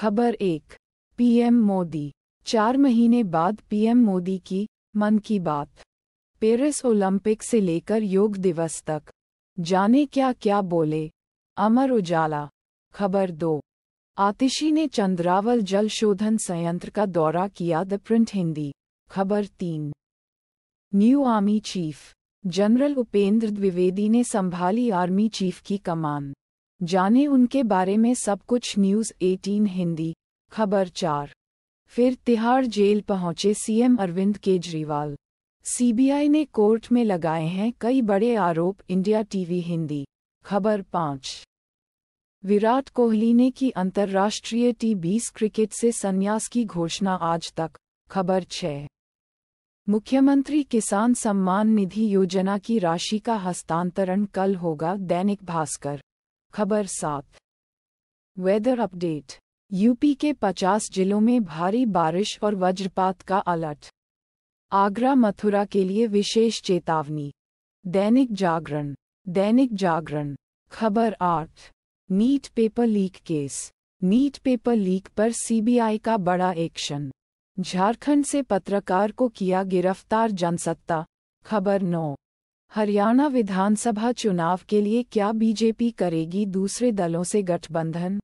खबर एक पीएम मोदी चार महीने बाद पीएम मोदी की मन की बात पेरिस ओलंपिक से लेकर योग दिवस तक जाने क्या क्या बोले अमर उजाला खबर दो आतिशी ने चंद्रावल जल शोधन संयंत्र का दौरा किया द प्रिंट हिंदी खबर तीन new army chief general Upendra Dwivedi ने संभाली आर्मी चीफ की कमान जाने उनके बारे में सब कुछ न्यूज़ 18 हिंदी खबर चार फिर तिहाड़ जेल पहुंचे सीएम अरविंद केजरीवाल सीबीआई ने कोर्ट में लगाए हैं कई बड़े आरोप इंडिया टीवी हिंदी खबर पाँच विराट कोहली ने की अंतर्राष्ट्रीय टी बीस क्रिकेट से संन्यास की घोषणा आज तक खबर छः मुख्यमंत्री किसान सम्मान निधि योजना की राशि का हस्तांतरण कल होगा दैनिक भास्कर खबर सात वेदर अपडेट यूपी के 50 जिलों में भारी बारिश और वज्रपात का अलर्ट आगरा मथुरा के लिए विशेष चेतावनी दैनिक जागरण दैनिक जागरण खबर आठ NEET paper leak case NEET paper leak पर सीबीआई का बड़ा एक्शन झारखंड से पत्रकार को किया गिरफ्तार जनसत्ता खबर नौ हरियाणा विधानसभा चुनाव के लिए क्या बीजेपी करेगी दूसरे दलों से गठबंधन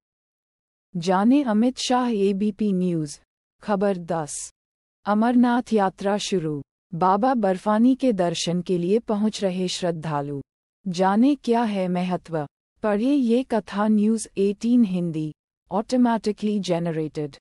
जाने अमित शाह एबीपी न्यूज खबर 10 अमरनाथ यात्रा शुरू बाबा बर्फानी के दर्शन के लिए पहुंच रहे श्रद्धालु जाने क्या है महत्व पढ़िए ये कथा न्यूज 18 हिंदी ऑटोमैटिकली जेनरेटेड